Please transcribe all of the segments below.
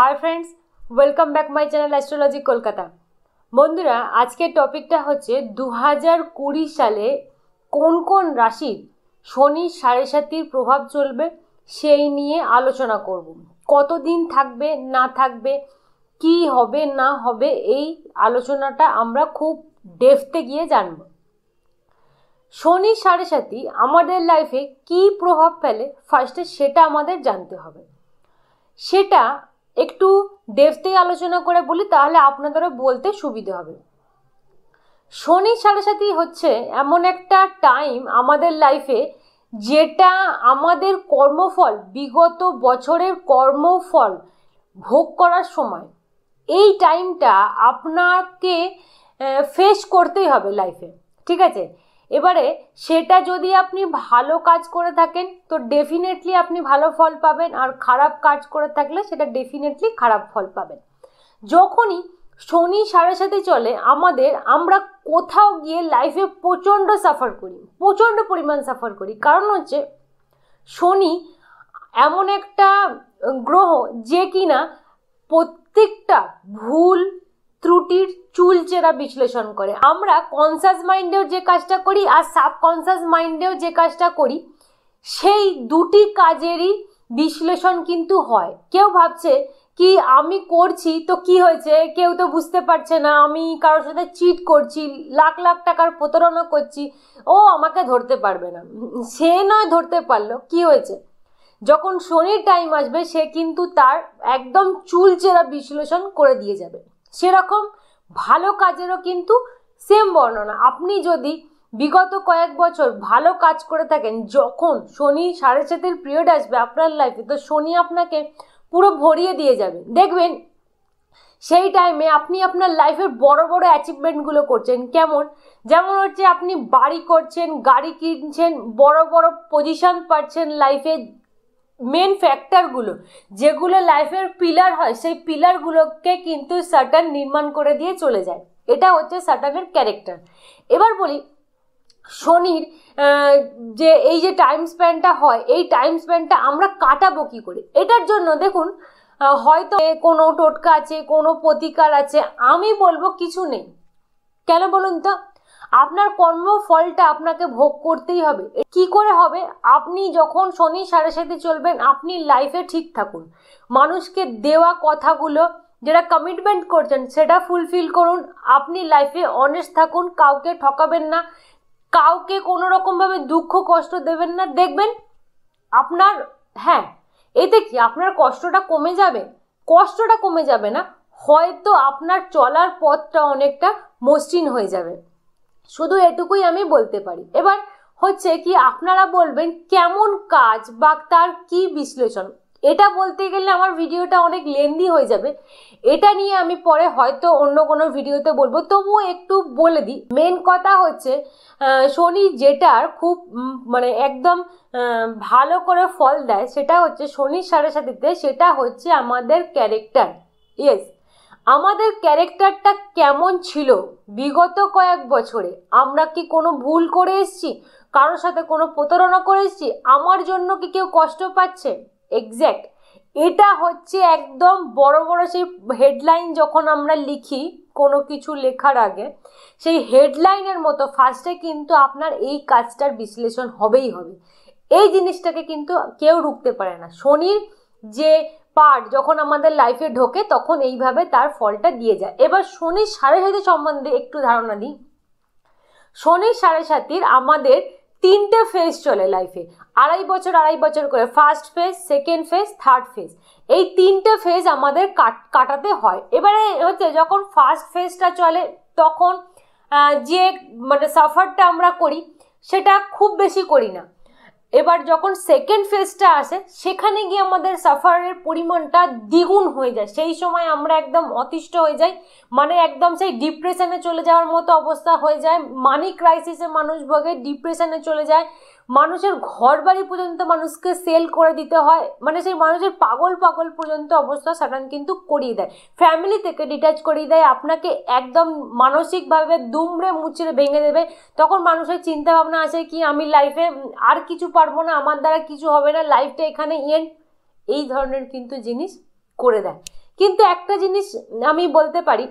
high friends welcome back my channel astrology Kolkata বন্ধুরা আজকের টপিকটা হচ্ছে দু হাজার কুড়ি সালে কোন কোন রাশির শনি সাড়ে সাতির প্রভাব চলবে সেই নিয়ে আলোচনা করব কতদিন থাকবে না থাকবে কি হবে না হবে এই আলোচনাটা আমরা খুব ডেফতে গিয়ে জানব শনি সাড়ে সাতি আমাদের লাইফে কি প্রভাব ফেলে ফার্স্টে সেটা আমাদের জানতে হবে সেটা একটু ডেপথে আলোচনা করে বলি তাহলে আপনাদেরও বলতে সুবিধে হবে শনি সাড়ে সাথে হচ্ছে এমন একটা টাইম আমাদের লাইফে যেটা আমাদের কর্মফল বিগত বছরের কর্মফল ভোগ করার সময় এই টাইমটা আপনাকে ফেস করতেই হবে লাইফে ঠিক আছে এবারে সেটা যদি আপনি ভালো কাজ করে থাকেন তো ডেফিনেটলি আপনি ভালো ফল পাবেন আর খারাপ কাজ করে থাকলে সেটা ডেফিনেটলি খারাপ ফল পাবেন যখনই শনি সাড়ে সাথে চলে আমাদের আমরা কোথাও গিয়ে লাইফে প্রচণ্ড সাফার করি প্রচণ্ড পরিমাণ সাফার করি কারণ হচ্ছে শনি এমন একটা গ্রহ যে কিনা প্রত্যেকটা ভুল ত্রুটির চুলচেরা বিশ্লেষণ করে আমরা কনসাস মাইন্ডেও যে কাজটা করি আর সাবকনসাস মাইন্ডেও যে কাজটা করি সেই দুটি কাজেরই বিশ্লেষণ কিন্তু হয় কেউ ভাবছে কি আমি করছি তো কি হয়েছে কেউ তো বুঝতে পারছে না আমি কারোর সাথে চিট করছি লাখ লাখ টাকার প্রতারণা করছি ও আমাকে ধরতে পারবে না সে নয় ধরতে পারলো কি হয়েছে যখন শনির টাইম আসবে সে কিন্তু তার একদম চুলচেরা বিশ্লেষণ করে দিয়ে যাবে সেরকম ভালো কাজেরও কিন্তু সেম বর্ণনা আপনি যদি বিগত কয়েক বছর ভালো কাজ করে থাকেন যখন শনি সাড়ে সাতের পিরিয়ড আসবে আপনার লাইফে তো শনি আপনাকে পুরো ভরিয়ে দিয়ে যাবে দেখবেন সেই টাইমে আপনি আপনার লাইফের বড় বড় অ্যাচিভমেন্টগুলো করছেন কেমন যেমন হচ্ছে আপনি বাড়ি করছেন গাড়ি কিনছেন বড় বড় পজিশন পাচ্ছেন লাইফে মেন ফ্যাক্টরগুলো যেগুলো লাইফের পিলার হয় সেই পিলারগুলোকে কিন্তু স্যাটার্ন নির্মাণ করে দিয়ে চলে যায় এটা হচ্ছে সাটার্নের ক্যারেক্টার এবার বলি শনির যে এই যে টাইম স্প্যানটা হয় এই টাইম স্প্যানটা আমরা কাটাবো কী করে এটার জন্য দেখুন হয়তো কোনো টোটকা আছে কোনো প্রতিকার আছে আমি বলবো কিছু নেই কেন বলুন তো আপনার কর্মফলটা আপনাকে ভোগ করতেই হবে কি করে হবে আপনি যখন শনি সাড়ে সাথে চলবেন আপনি লাইফে ঠিক থাকুন মানুষকে দেওয়া কথাগুলো যেটা কমিটমেন্ট করছেন সেটা ফুলফিল করুন আপনি লাইফে অনেস্ট থাকুন কাউকে ঠকাবেন না কাউকে কোনো রকমভাবে দুঃখ কষ্ট দেবেন না দেখবেন আপনার হ্যাঁ এতে কি আপনার কষ্টটা কমে যাবে কষ্টটা কমে যাবে না হয়তো আপনার চলার পথটা অনেকটা মসৃণ হয়ে যাবে শুধু এটুকুই আমি বলতে পারি এবার হচ্ছে কি আপনারা বলবেন কেমন কাজ বা তার কি বিশ্লেষণ এটা বলতে গেলে আমার ভিডিওটা অনেক লেন্দি হয়ে যাবে এটা নিয়ে আমি পরে হয়তো অন্য কোনো ভিডিওতে বলবো তবুও একটু বলে দিই মেন কথা হচ্ছে শনি যেটার খুব মানে একদম ভালো করে ফল দেয় সেটা হচ্ছে শনির সাড়ে সাথে সেটা হচ্ছে আমাদের ক্যারেক্টার ইয়েস আমাদের ক্যারেক্টারটা কেমন ছিল বিগত কয়েক বছরে আমরা কি কোনো ভুল করে এসছি কারোর সাথে কোনো প্রতারণা করে এসছি আমার জন্য কি কেউ কষ্ট পাচ্ছে এক্স্যাক্ট এটা হচ্ছে একদম বড় বড় সেই হেডলাইন যখন আমরা লিখি কোনো কিছু লেখার আগে সেই হেডলাইনের মতো ফার্স্টে কিন্তু আপনার এই কাজটার বিশ্লেষণ হবেই হবে এই জিনিসটাকে কিন্তু কেউ রুখতে পারে না শনির যে পার্ট যখন আমাদের লাইফে ঢোকে তখন এইভাবে তার ফলটা দিয়ে যায় এবার শনির সাড়ে সাথে সম্বন্ধে একটু ধারণা দিই শনির সাড়ে সাতির আমাদের তিনটে ফেজ চলে লাইফে আড়াই বছর আড়াই বছর করে first phase second phase third phase এই তিনটে ফেজ আমাদের কাটাতে হয় এবারে হচ্ছে যখন ফার্স্ট ফেজটা চলে তখন যে মানে সাফারটা আমরা করি সেটা খুব বেশি করি না এবার যখন সেকেন্ড ফেজটা আসে সেখানে গিয়ে আমাদের সাফারের পরিমাণটা দ্বিগুণ হয়ে যায় সেই সময় আমরা একদম অতিষ্ঠ হয়ে যাই মানে একদম সেই ডিপ্রেশনে চলে যাওয়ার মতো অবস্থা হয়ে যায় মানি ক্রাইসিসে মানুষ ভোগে ডিপ্রেশনে চলে যায় মানুষের ঘর বাড়ি পর্যন্ত মানুষকে সেল করে দিতে হয় মানে সেই মানুষের পাগল পাগল পর্যন্ত অবস্থা সাটান কিন্তু করিয়ে দেয় ফ্যামিলি থেকে ডিটাচ করিয়ে দেয় আপনাকে একদম মানসিকভাবে দুমড়ে মুচড়ে ভেঙে দেবে তখন মানুষের চিন্তা ভাবনা আছে কি আমি লাইফে আর কিছু পারবো না আমার দ্বারা কিছু হবে না লাইফটা এখানে ইয়েন এই ধরনের কিন্তু জিনিস করে দেয় কিন্তু একটা জিনিস আমি বলতে পারি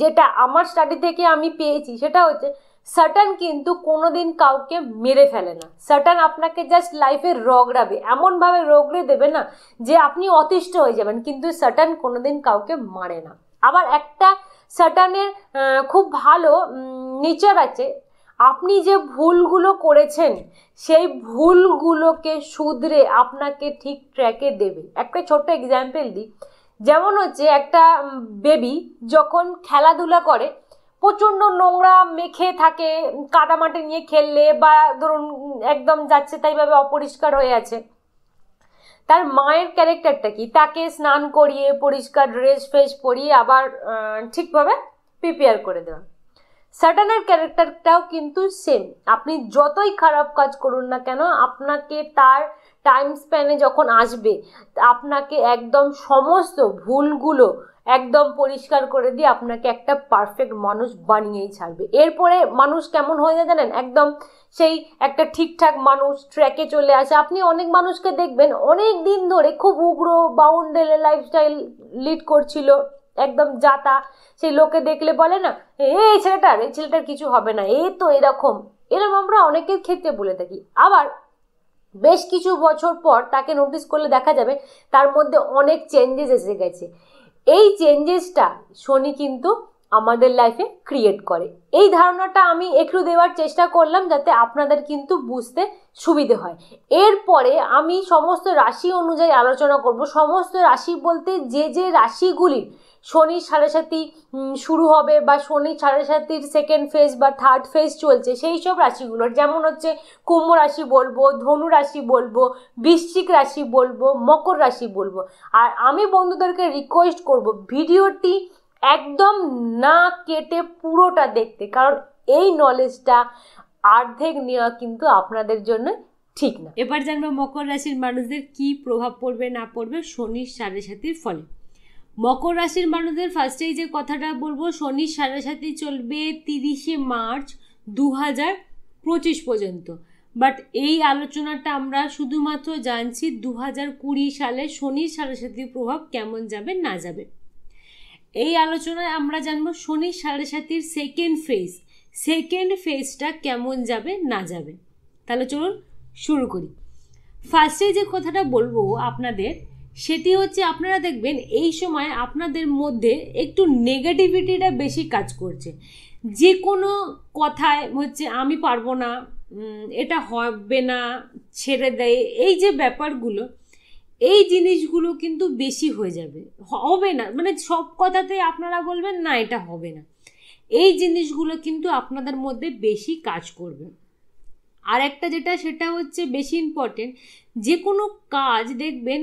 যেটা আমার স্টাডি থেকে আমি পেয়েছি সেটা হচ্ছে সাটান কিন্তু কোনোদিন কাউকে মেরে ফেলে না সাটান আপনাকে জাস্ট লাইফে রগড়াবে এমনভাবে রগড়ে দেবে না যে আপনি অতিষ্ঠ হয়ে যাবেন কিন্তু সাটান কোনোদিন কাউকে মারে না আবার একটা সাটানের খুব ভালো নেচার আছে আপনি যে ভুলগুলো করেছেন সেই ভুলগুলোকে শুধরে আপনাকে ঠিক ট্র্যাকে দেবে একটা ছোট্ট এক্সাম্পল দিই যেমন হচ্ছে একটা বেবি যখন খেলাধুলা করে প্রচণ্ড নোংরা মেখে থাকে মাটি নিয়ে খেললে বা ধরুন একদম যাচ্ছে তাইভাবে অপরিষ্কার হয়ে আছে তার মায়ের ক্যারেক্টারটা কি তাকে স্নান করিয়ে পরিষ্কার ড্রেস ফ্রেস পরিয়ে আবার ঠিকভাবে প্রিপেয়ার করে দেওয়া স্যাটানের ক্যারেক্টারটাও কিন্তু সেম আপনি যতই খারাপ কাজ করুন না কেন আপনাকে তার টাইম স্প্যানে যখন আসবে আপনাকে একদম সমস্ত ভুলগুলো একদম পরিষ্কার করে দিয়ে আপনাকে একটা পারফেক্ট মানুষ বানিয়েই ছাড়বে এরপরে মানুষ কেমন হয়ে যায় জানেন একদম সেই একটা ঠিকঠাক মানুষ ট্র্যাকে চলে আসে আপনি অনেক মানুষকে দেখবেন অনেক দিন ধরে খুব উগ্র বাউন্ডেলে লাইফস্টাইল লিড করছিল একদম যাতা সেই লোকে দেখলে বলে না এই ছেলেটার এই ছেলেটার কিছু হবে না এ তো এরকম এরকম আমরা অনেকের ক্ষেত্রে বলে থাকি আবার বেশ কিছু বছর পর তাকে নোটিস করলে দেখা যাবে তার মধ্যে অনেক চেঞ্জেস এসে গেছে এই চেঞ্জেসটা শনি কিন্তু আমাদের লাইফে ক্রিয়েট করে এই ধারণাটা আমি একটু দেওয়ার চেষ্টা করলাম যাতে আপনাদের কিন্তু বুঝতে সুবিধে হয় এরপরে আমি সমস্ত রাশি অনুযায়ী আলোচনা করব সমস্ত রাশি বলতে যে যে রাশিগুলির শনি সারাসাতি শুরু হবে বা শনি সাথীর সেকেন্ড ফেজ বা থার্ড ফেজ চলছে সেই সব রাশিগুলোর যেমন হচ্ছে কুম্ভ রাশি বলবো ধনু রাশি বলবো বৃশ্চিক রাশি বলবো মকর রাশি বলবো আর আমি বন্ধুদেরকে রিকোয়েস্ট করব ভিডিওটি একদম না কেটে পুরোটা দেখতে কারণ এই নলেজটা অর্ধেক নেওয়া কিন্তু আপনাদের জন্য ঠিক না এবার জানবো মকর রাশির মানুষদের কি প্রভাব পড়বে না পড়বে শনির সাড়ে সাতির ফলে মকর রাশির মানুষদের ফার্স্টেই যে কথাটা বলবো শনি সাড়ে সাথে চলবে তিরিশে মার্চ দু হাজার পঁচিশ পর্যন্ত বাট এই আলোচনাটা আমরা শুধুমাত্র জানছি দু হাজার কুড়ি সালে শনির সাড়ে প্রভাব কেমন যাবে না যাবে এই আলোচনায় আমরা জানবো শনি সাড়ে সাতির সেকেন্ড ফেজ সেকেন্ড ফেজটা কেমন যাবে না যাবে তাহলে চলুন শুরু করি ফার্স্টে যে কথাটা বলবো আপনাদের সেটি হচ্ছে আপনারা দেখবেন এই সময় আপনাদের মধ্যে একটু নেগেটিভিটিটা বেশি কাজ করছে যে কোনো কথায় হচ্ছে আমি পারবো না এটা হবে না ছেড়ে দেয় এই যে ব্যাপারগুলো এই জিনিসগুলো কিন্তু বেশি হয়ে যাবে হবে না মানে সব কথাতেই আপনারা বলবেন না এটা হবে না এই জিনিসগুলো কিন্তু আপনাদের মধ্যে বেশি কাজ করবে আর একটা যেটা সেটা হচ্ছে বেশি ইম্পর্টেন্ট যে কোনো কাজ দেখবেন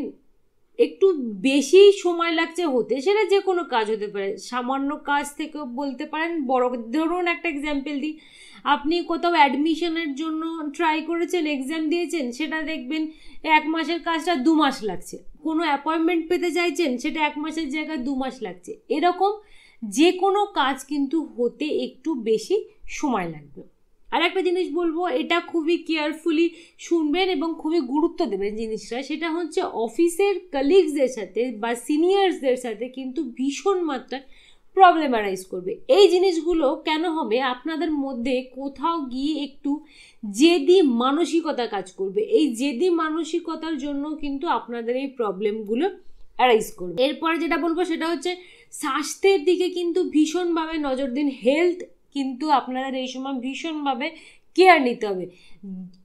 একটু বেশি সময় লাগছে হতে সেটা যে কোনো কাজ হতে পারে সামান্য কাজ থেকে বলতে পারেন বড় ধরুন একটা এক্সাম্পল দিই আপনি কোথাও অ্যাডমিশনের জন্য ট্রাই করেছেন এক্সাম দিয়েছেন সেটা দেখবেন এক মাসের কাজটা দু মাস লাগছে কোনো অ্যাপয়েন্টমেন্ট পেতে চাইছেন সেটা এক মাসের জায়গায় দু মাস লাগছে এরকম যে কোনো কাজ কিন্তু হতে একটু বেশি সময় লাগবে আর একটা জিনিস বলবো এটা খুবই কেয়ারফুলি শুনবেন এবং খুবই গুরুত্ব দেবেন জিনিসটা সেটা হচ্ছে অফিসের কলিগসদের সাথে বা সিনিয়র্সদের সাথে কিন্তু ভীষণ মাত্রায় প্রবলেম অ্যারাইজ করবে এই জিনিসগুলো কেন হবে আপনাদের মধ্যে কোথাও গিয়ে একটু জেদি মানসিকতা কাজ করবে এই জেদি মানসিকতার জন্য কিন্তু আপনাদের এই প্রবলেমগুলো অ্যারাইজ করবে এরপরে যেটা বলবো সেটা হচ্ছে স্বাস্থ্যের দিকে কিন্তু ভীষণভাবে নজর দিন হেলথ কিন্তু আপনাদের এই সময় ভীষণভাবে কেয়ার নিতে হবে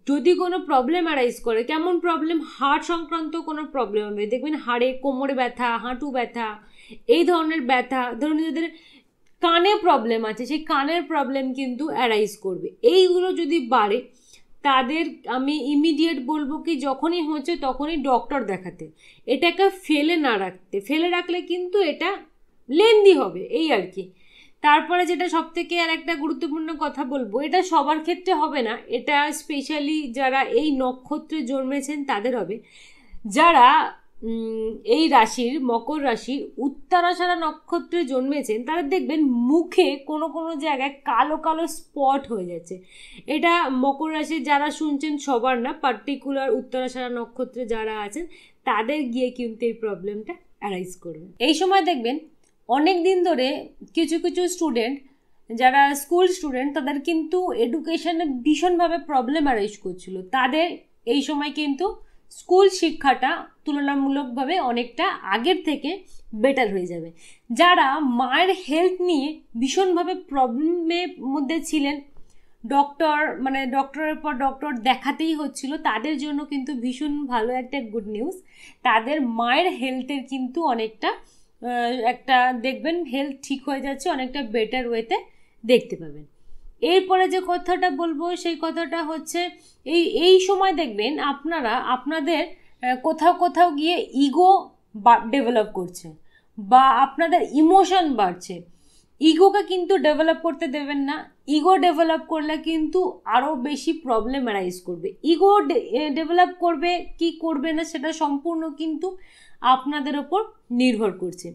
যদি কোনো প্রবলেম অ্যারাইজ করে কেমন প্রবলেম হাড় সংক্রান্ত কোনো প্রবলেম হবে দেখবেন হাড়ে কোমরে ব্যথা হাঁটু ব্যথা এই ধরনের ব্যথা ধরুন যাদের কানে প্রবলেম আছে সেই কানের প্রবলেম কিন্তু অ্যারাইজ করবে এইগুলো যদি বাড়ে তাদের আমি ইমিডিয়েট বলবো কি যখনই হচ্ছে তখনই ডক্টর দেখাতে এটাকে ফেলে না রাখতে ফেলে রাখলে কিন্তু এটা লেন্দি হবে এই আর কি তারপরে যেটা সব থেকে আর একটা গুরুত্বপূর্ণ কথা বলবো এটা সবার ক্ষেত্রে হবে না এটা স্পেশালি যারা এই নক্ষত্রে জন্মেছেন তাদের হবে যারা এই রাশির মকর রাশির উত্তরাশারা নক্ষত্রে জন্মেছেন তারা দেখবেন মুখে কোনো কোনো জায়গায় কালো কালো স্পট হয়ে যাচ্ছে এটা মকর রাশি যারা শুনছেন সবার না পার্টিকুলার উত্তরাশারা নক্ষত্রে যারা আছেন তাদের গিয়ে কিন্তু এই প্রবলেমটা অ্যারাইজ করবে এই সময় দেখবেন অনেক দিন ধরে কিছু কিছু স্টুডেন্ট যারা স্কুল স্টুডেন্ট তাদের কিন্তু এডুকেশানে ভীষণভাবে প্রবলেম অ্যারেজ করছিল তাদের এই সময় কিন্তু স্কুল শিক্ষাটা তুলনামূলকভাবে অনেকটা আগের থেকে বেটার হয়ে যাবে যারা মায়ের হেলথ নিয়ে ভীষণভাবে প্রবলেমের মধ্যে ছিলেন ডক্টর মানে ডক্টরের পর ডক্টর দেখাতেই হচ্ছিল তাদের জন্য কিন্তু ভীষণ ভালো একটা গুড নিউজ তাদের মায়ের হেলথের কিন্তু অনেকটা একটা দেখবেন হেলথ ঠিক হয়ে যাচ্ছে অনেকটা বেটার ওয়েতে দেখতে পাবেন এরপরে যে কথাটা বলবো সেই কথাটা হচ্ছে এই এই সময় দেখবেন আপনারা আপনাদের কোথাও কোথাও গিয়ে ইগো ডেভেলপ করছে বা আপনাদের ইমোশন বাড়ছে ইগোকে কিন্তু ডেভেলপ করতে দেবেন না ইগো ডেভেলপ করলে কিন্তু আরও বেশি প্রবলেম অ্যারাইজ করবে ইগো ডেভেলপ করবে কি করবে না সেটা সম্পূর্ণ কিন্তু আপনাদের ওপর নির্ভর করছে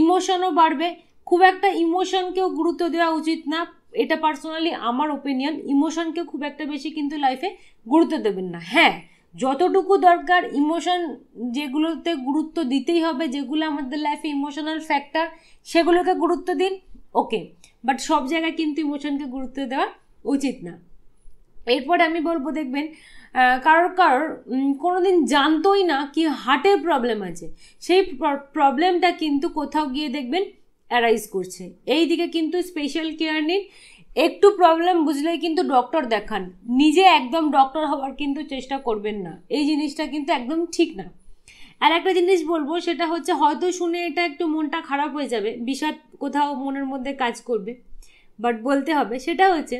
ইমোশনও বাড়বে খুব একটা ইমোশনকেও গুরুত্ব দেওয়া উচিত না এটা পার্সোনালি আমার ওপিনিয়ন ইমোশনকে খুব একটা বেশি কিন্তু লাইফে গুরুত্ব দেবেন না হ্যাঁ যতটুকু দরকার ইমোশন যেগুলোতে গুরুত্ব দিতেই হবে যেগুলো আমাদের লাইফে ইমোশনাল ফ্যাক্টর সেগুলোকে গুরুত্ব দিন ওকে বাট সব জায়গায় কিন্তু ইমোশনকে গুরুত্ব দেওয়া উচিত না এরপর আমি বলবো দেখবেন কারোর কারোর কোনো দিন জানতোই না কি হার্টের প্রবলেম আছে সেই প্রবলেমটা কিন্তু কোথাও গিয়ে দেখবেন অ্যারাইজ করছে এই দিকে কিন্তু স্পেশাল কেয়ার নিন একটু প্রবলেম বুঝলেই কিন্তু ডক্টর দেখান নিজে একদম ডক্টর হওয়ার কিন্তু চেষ্টা করবেন না এই জিনিসটা কিন্তু একদম ঠিক না আর একটা জিনিস বলবো সেটা হচ্ছে হয়তো শুনে এটা একটু মনটা খারাপ হয়ে যাবে বিষাদ কোথাও মনের মধ্যে কাজ করবে বাট বলতে হবে সেটা হচ্ছে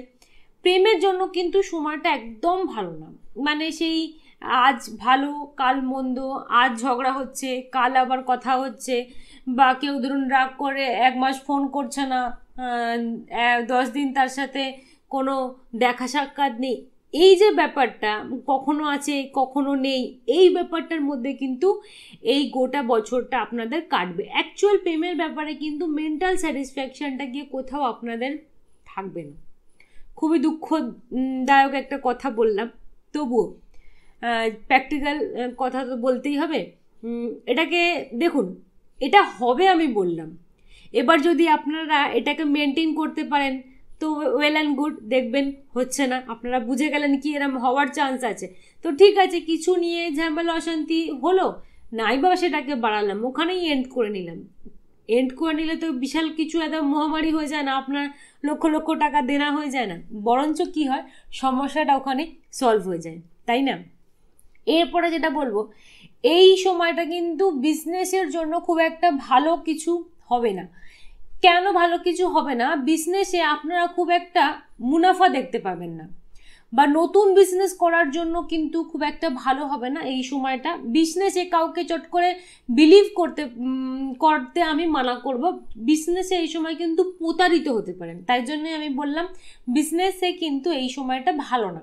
প্রেমের জন্য কিন্তু সময়টা একদম ভালো না মানে সেই আজ ভালো কাল মন্দ আজ ঝগড়া হচ্ছে কাল আবার কথা হচ্ছে বা কেউ ধরুন রাগ করে এক মাস ফোন করছে না দশ দিন তার সাথে কোনো দেখা সাক্ষাৎ নেই এই যে ব্যাপারটা কখনো আছে কখনো নেই এই ব্যাপারটার মধ্যে কিন্তু এই গোটা বছরটা আপনাদের কাটবে অ্যাকচুয়াল প্রেমের ব্যাপারে কিন্তু মেন্টাল স্যাটিসফ্যাকশানটা গিয়ে কোথাও আপনাদের থাকবে না খুবই দুঃখদায়ক একটা কথা বললাম তবুও প্র্যাকটিক্যাল কথা তো বলতেই হবে এটাকে দেখুন এটা হবে আমি বললাম এবার যদি আপনারা এটাকে মেনটেন করতে পারেন তো ওয়েল অ্যান্ড গুড দেখবেন হচ্ছে না আপনারা বুঝে গেলেন কি এরম হওয়ার চান্স আছে তো ঠিক আছে কিছু নিয়ে ঝামেলা অশান্তি হলো নাই বা সেটাকে বাড়ালাম ওখানেই এন্ড করে নিলাম এন্ড করে নিলে তো বিশাল কিছু একদম মহামারী হয়ে যায় না আপনার লক্ষ লক্ষ টাকা দেনা হয়ে যায় না বরঞ্চ কি হয় সমস্যাটা ওখানে সলভ হয়ে যায় তাই না এরপরে যেটা বলবো এই সময়টা কিন্তু বিজনেসের জন্য খুব একটা ভালো কিছু হবে না কেন ভালো কিছু হবে না বিজনেসে আপনারা খুব একটা মুনাফা দেখতে পাবেন না বা নতুন বিজনেস করার জন্য কিন্তু খুব একটা ভালো হবে না এই সময়টা বিজনেসে কাউকে চট করে বিলিভ করতে করতে আমি মানা করব বিজনেসে এই সময় কিন্তু প্রতারিত হতে পারেন তাই জন্যে আমি বললাম বিজনেসে কিন্তু এই সময়টা ভালো না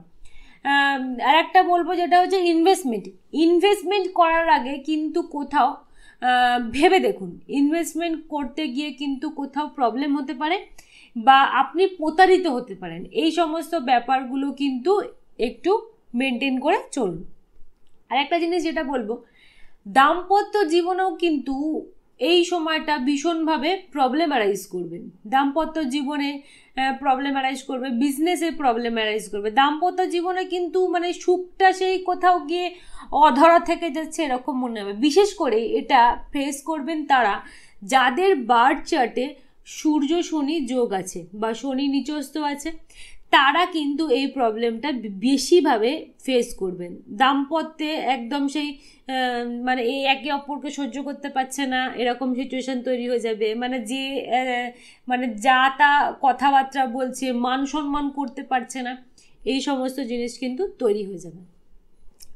আর একটা বলবো যেটা হচ্ছে ইনভেস্টমেন্ট ইনভেস্টমেন্ট করার আগে কিন্তু কোথাও ভেবে দেখুন ইনভেস্টমেন্ট করতে গিয়ে কিন্তু কোথাও প্রবলেম হতে পারে বা আপনি প্রতারিত হতে পারেন এই সমস্ত ব্যাপারগুলো কিন্তু একটু মেনটেন করে চলুন আর একটা জিনিস যেটা বলবো দাম্পত্য জীবনেও কিন্তু এই সময়টা ভীষণভাবে প্রবলেম অ্যারাইজ করবে দাম্পত্য জীবনে প্রবলেম অ্যারাইজ করবে বিজনেসে প্রবলেম অ্যারাইজ করবে দাম্পত্য জীবনে কিন্তু মানে সুখটা সেই কোথাও গিয়ে অধরা থেকে যাচ্ছে এরকম মনে হবে বিশেষ করে এটা ফেস করবেন তারা যাদের বার্থ চার্টে সূর্য শনি যোগ আছে বা শনি নিচস্থ আছে তারা কিন্তু এই প্রবলেমটা বেশিভাবে ফেস করবেন দাম্পত্যে একদম সেই মানে এই একে অপরকে সহ্য করতে পারছে না এরকম সিচুয়েশান তৈরি হয়ে যাবে মানে যে মানে যা তা কথাবার্তা বলছে মান সম্মান করতে পারছে না এই সমস্ত জিনিস কিন্তু তৈরি হয়ে যাবে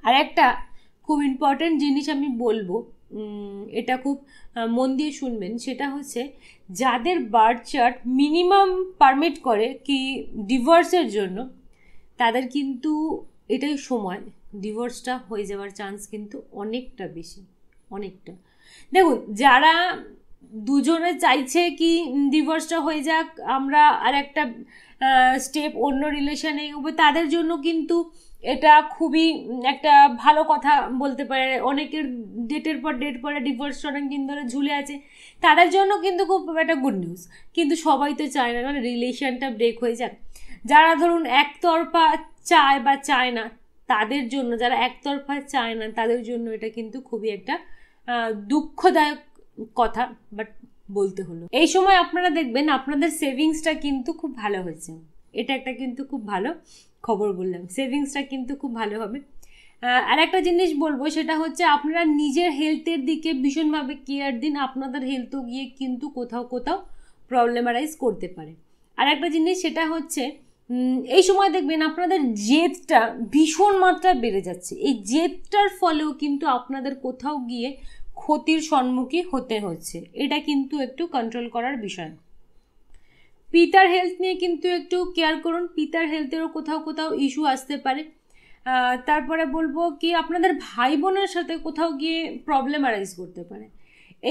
আর একটা খুব ইম্পর্ট্যান্ট জিনিস আমি বলবো এটা খুব মন দিয়ে শুনবেন সেটা হচ্ছে যাদের বার্থ চার্ট মিনিমাম পারমিট করে কি ডিভোর্সের জন্য তাদের কিন্তু এটাই সময় ডিভোর্সটা হয়ে যাওয়ার চান্স কিন্তু অনেকটা বেশি অনেকটা দেখুন যারা দুজনে চাইছে কি ডিভোর্সটা হয়ে যাক আমরা আর একটা স্টেপ অন্য রিলেশানে তাদের জন্য কিন্তু এটা খুবই একটা ভালো কথা বলতে পারে অনেকের ডেটের পর ডেট পরে ডিভোর্স দিন ধরে ঝুলে আছে তাদের জন্য কিন্তু খুব একটা গুড নিউজ কিন্তু সবাই তো চায় না মানে রিলেশানটা ব্রেক হয়ে যাক যারা ধরুন একতরফা চায় বা চায় না তাদের জন্য যারা একতরফা চায় না তাদের জন্য এটা কিন্তু খুবই একটা দুঃখদায়ক কথা বাট বলতে হলো এই সময় আপনারা দেখবেন আপনাদের সেভিংসটা কিন্তু খুব ভালো হয়েছে এটা একটা কিন্তু খুব ভালো খবর বললাম সেভিংসটা কিন্তু খুব ভালো হবে আর একটা জিনিস বলবো সেটা হচ্ছে আপনারা নিজের হেলথের দিকে ভীষণভাবে কেয়ার দিন আপনাদের হেলথও গিয়ে কিন্তু কোথাও কোথাও প্রবলেমারাইজ করতে পারে আর একটা জিনিস সেটা হচ্ছে এই সময় দেখবেন আপনাদের জেদটা ভীষণ মাত্রায় বেড়ে যাচ্ছে এই জেদটার ফলেও কিন্তু আপনাদের কোথাও গিয়ে ক্ষতির সম্মুখীন হতে হচ্ছে এটা কিন্তু একটু কন্ট্রোল করার বিষয় পিতার হেলথ নিয়ে কিন্তু একটু কেয়ার করুন পিতার হেলথেরও কোথাও কোথাও ইস্যু আসতে পারে তারপরে বলবো কি আপনাদের ভাই বোনের সাথে কোথাও গিয়ে প্রবলেম অ্যারাইজ করতে পারে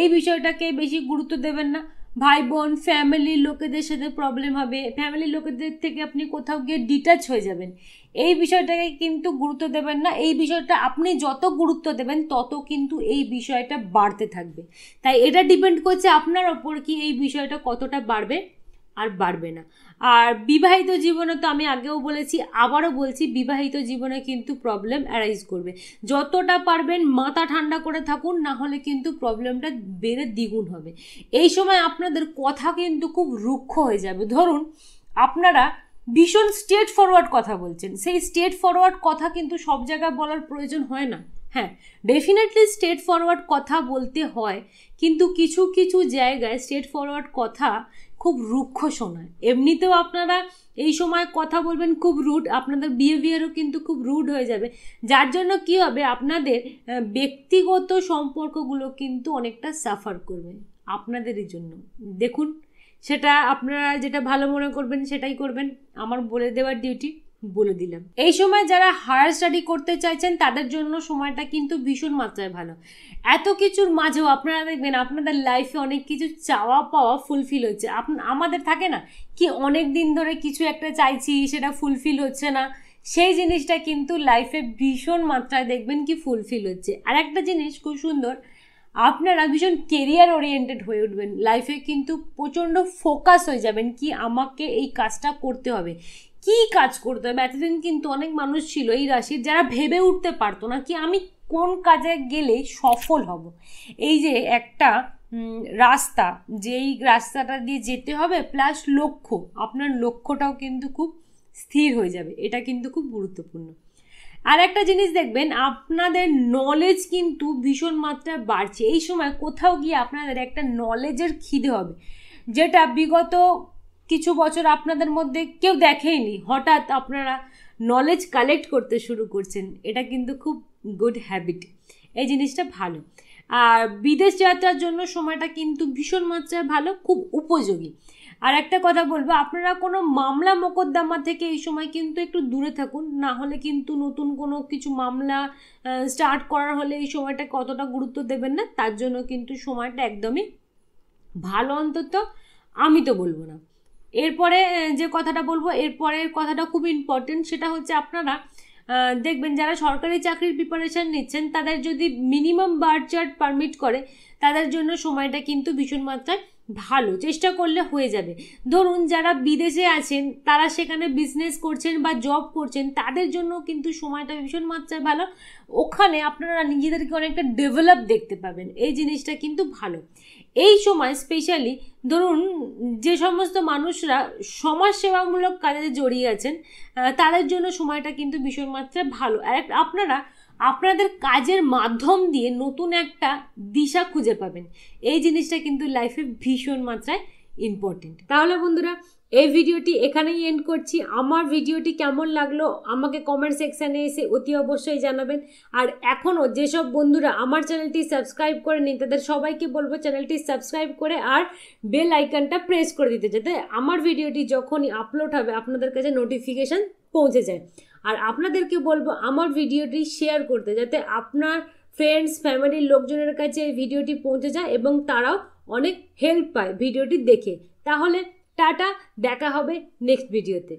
এই বিষয়টাকে বেশি গুরুত্ব দেবেন না ভাই বোন ফ্যামিলির লোকেদের সাথে প্রবলেম হবে ফ্যামিলির লোকেদের থেকে আপনি কোথাও গিয়ে ডিটাচ হয়ে যাবেন এই বিষয়টাকে কিন্তু গুরুত্ব দেবেন না এই বিষয়টা আপনি যত গুরুত্ব দেবেন তত কিন্তু এই বিষয়টা বাড়তে থাকবে তাই এটা ডিপেন্ড করছে আপনার ওপর কি এই বিষয়টা কতটা বাড়বে আর বাড়বে না আর বিবাহিত জীবনে তো আমি আগেও বলেছি আবারও বলছি বিবাহিত জীবনে কিন্তু প্রবলেম অ্যারাইজ করবে যতটা পারবেন মাথা ঠান্ডা করে থাকুন না হলে কিন্তু প্রবলেমটা বেড়ে দ্বিগুণ হবে এই সময় আপনাদের কথা কিন্তু খুব রুক্ষ হয়ে যাবে ধরুন আপনারা ভীষণ স্টেট ফরওয়ার্ড কথা বলছেন সেই স্টেট ফরওয়ার্ড কথা কিন্তু সব জায়গায় বলার প্রয়োজন হয় না হ্যাঁ ডেফিনেটলি স্টেট ফরওয়ার্ড কথা বলতে হয় কিন্তু কিছু কিছু জায়গায় স্টেট ফরওয়ার্ড কথা খুব রুক্ষ শোনায় এমনিতেও আপনারা এই সময় কথা বলবেন খুব রুড আপনাদের বিহেভিয়ারও কিন্তু খুব রুড হয়ে যাবে যার জন্য কি হবে আপনাদের ব্যক্তিগত সম্পর্কগুলো কিন্তু অনেকটা সাফার করবে আপনাদেরই জন্য দেখুন সেটা আপনারা যেটা ভালো মনে করবেন সেটাই করবেন আমার বলে দেওয়ার ডিউটি বলে দিলাম এই সময় যারা হায়ার স্টাডি করতে চাইছেন তাদের জন্য সময়টা কিন্তু ভীষণ মাত্রায় ভালো এত কিছুর মাঝেও আপনারা দেখবেন আপনাদের লাইফে অনেক কিছু চাওয়া পাওয়া ফুলফিল হচ্ছে আমাদের থাকে না কি অনেক দিন ধরে কিছু একটা চাইছি সেটা ফুলফিল হচ্ছে না সেই জিনিসটা কিন্তু লাইফে ভীষণ মাত্রায় দেখবেন কি ফুলফিল হচ্ছে আর একটা জিনিস খুব সুন্দর আপনারা ভীষণ কেরিয়ার ওরিয়েন্টেড হয়ে উঠবেন লাইফে কিন্তু প্রচণ্ড ফোকাস হয়ে যাবেন কি আমাকে এই কাজটা করতে হবে কি কাজ করতে হবে এতদিন কিন্তু অনেক মানুষ ছিল এই রাশির যারা ভেবে উঠতে পারতো না কি আমি কোন কাজে গেলে সফল হব এই যে একটা রাস্তা যেই রাস্তাটা দিয়ে যেতে হবে প্লাস লক্ষ্য আপনার লক্ষ্যটাও কিন্তু খুব স্থির হয়ে যাবে এটা কিন্তু খুব গুরুত্বপূর্ণ আর একটা জিনিস দেখবেন আপনাদের নলেজ কিন্তু ভীষণ মাত্রায় বাড়ছে এই সময় কোথাও গিয়ে আপনাদের একটা নলেজের খিদে হবে যেটা বিগত কিছু বছর আপনাদের মধ্যে কেউ দেখেইনি হঠাৎ আপনারা নলেজ কালেক্ট করতে শুরু করছেন এটা কিন্তু খুব গুড হ্যাবিট এই জিনিসটা ভালো আর বিদেশ যাত্রার জন্য সময়টা কিন্তু ভীষণ মাত্রায় ভালো খুব উপযোগী আর একটা কথা বলবো আপনারা কোনো মামলা মোকদ্দমা থেকে এই সময় কিন্তু একটু দূরে থাকুন না হলে কিন্তু নতুন কোনো কিছু মামলা স্টার্ট করার হলে এই সময়টা কতটা গুরুত্ব দেবেন না তার জন্য কিন্তু সময়টা একদমই ভালো অন্তত আমি তো বলবো না এরপরে যে কথাটা বলবো এরপরের কথাটা খুব ইম্পর্টেন্ট সেটা হচ্ছে আপনারা দেখবেন যারা সরকারি চাকরির প্রিপারেশান নিচ্ছেন তাদের যদি মিনিমাম বার চার্ট পারমিট করে তাদের জন্য সময়টা কিন্তু ভীষণ মাত্রায় ভালো চেষ্টা করলে হয়ে যাবে ধরুন যারা বিদেশে আছেন তারা সেখানে বিজনেস করছেন বা জব করছেন তাদের জন্য কিন্তু সময়টা ভীষণ মাত্রায় ভালো ওখানে আপনারা নিজেদেরকে অনেকটা ডেভেলপ দেখতে পাবেন এই জিনিসটা কিন্তু ভালো এই সময় স্পেশালি ধরুন যে সমস্ত মানুষরা সমাজসেবামূলক কাজে জড়িয়ে আছেন তাদের জন্য সময়টা কিন্তু ভীষণ মাত্রায় ভালো আপনারা আপনাদের কাজের মাধ্যম দিয়ে নতুন একটা দিশা খুঁজে পাবেন এই জিনিসটা কিন্তু লাইফে ভীষণ মাত্রায় ইম্পর্টেন্ট তাহলে বন্ধুরা এই ভিডিওটি এখানেই এন্ড করছি আমার ভিডিওটি কেমন লাগলো আমাকে কমেন্ট সেকশানে এসে অতি অবশ্যই জানাবেন আর এখনও যেসব বন্ধুরা আমার চ্যানেলটি সাবস্ক্রাইব করেনি তাদের সবাইকে বলবো চ্যানেলটি সাবস্ক্রাইব করে আর বেল আইকনটা প্রেস করে দিতে যাতে আমার ভিডিওটি যখনই আপলোড হবে আপনাদের কাছে নোটিফিকেশান পৌঁছে যায় আর আপনাদেরকে বলবো আমার ভিডিওটি শেয়ার করতে যাতে আপনার ফ্রেন্ডস ফ্যামিলির লোকজনের কাছে এই ভিডিওটি পৌঁছে যায় এবং তারাও অনেক হেল্প পায় ভিডিওটি দেখে তাহলে টাটা দেখা হবে নেক্সট ভিডিওতে